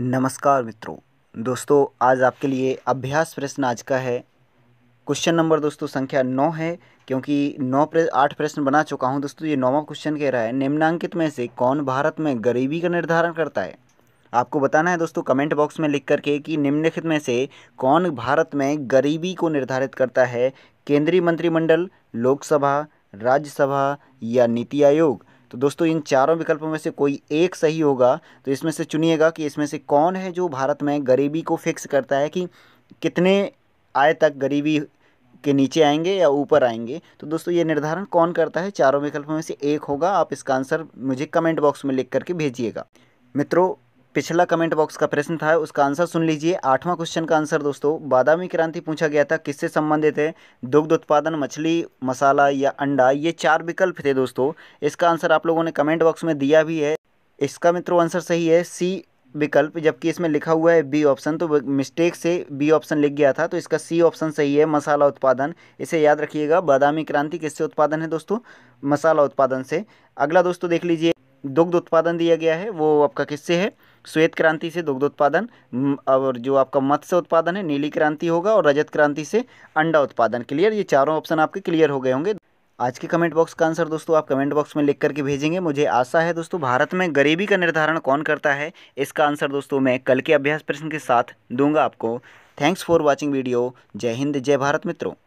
नमस्कार मित्रों दोस्तों आज आपके लिए अभ्यास प्रश्न आज का है क्वेश्चन नंबर दोस्तों संख्या नौ है क्योंकि नौ आठ प्रश्न बना चुका हूं दोस्तों ये नौवा क्वेश्चन कह रहा है निम्नांकित में से कौन भारत में गरीबी का निर्धारण करता है आपको बताना है दोस्तों कमेंट बॉक्स में लिख करके कि निम्नलिखित में से कौन भारत में गरीबी को निर्धारित करता है केंद्रीय मंत्रिमंडल लोकसभा राज्यसभा या नीति आयोग तो दोस्तों इन चारों विकल्पों में से कोई एक सही होगा तो इसमें से चुनिएगा कि इसमें से कौन है जो भारत में गरीबी को फिक्स करता है कि कितने आय तक गरीबी के नीचे आएंगे या ऊपर आएंगे तो दोस्तों ये निर्धारण कौन करता है चारों विकल्पों में से एक होगा आप इसका आंसर मुझे कमेंट बॉक्स में लिख करके भेजिएगा मित्रों पिछला कमेंट बॉक्स का प्रश्न था उसका आंसर सुन लीजिए आठवां क्वेश्चन का आंसर दोस्तों बादामी क्रांति पूछा गया था किससे संबंधित है दुग्ध उत्पादन मछली मसाला या अंडा ये चार विकल्प थे दोस्तों इसका आंसर आप लोगों ने कमेंट बॉक्स में दिया भी है इसका मित्रों आंसर सही है सी विकल्प जबकि इसमें लिखा हुआ है बी ऑप्शन तो मिस्टेक से बी ऑप्शन लिख गया था तो इसका सी ऑप्शन सही है मसाला उत्पादन इसे याद रखिएगा बादामी क्रांति किससे उत्पादन है दोस्तों मसाला उत्पादन से अगला दोस्तों देख लीजिए दुग्ध उत्पादन दिया गया है वो आपका किससे है श्वेत क्रांति से दुग्ध उत्पादन और जो आपका मत्स्य उत्पादन है नीली क्रांति होगा और रजत क्रांति से अंडा उत्पादन क्लियर ये चारों ऑप्शन आपके क्लियर हो गए होंगे आज के कमेंट बॉक्स का आंसर दोस्तों आप कमेंट बॉक्स में लिख करके भेजेंगे मुझे आशा है दोस्तों भारत में गरीबी का निर्धारण कौन करता है इसका आंसर दोस्तों मैं कल के अभ्यास प्रश्न के साथ दूंगा आपको थैंक्स फॉर वॉचिंग वीडियो जय हिंद जय भारत मित्रों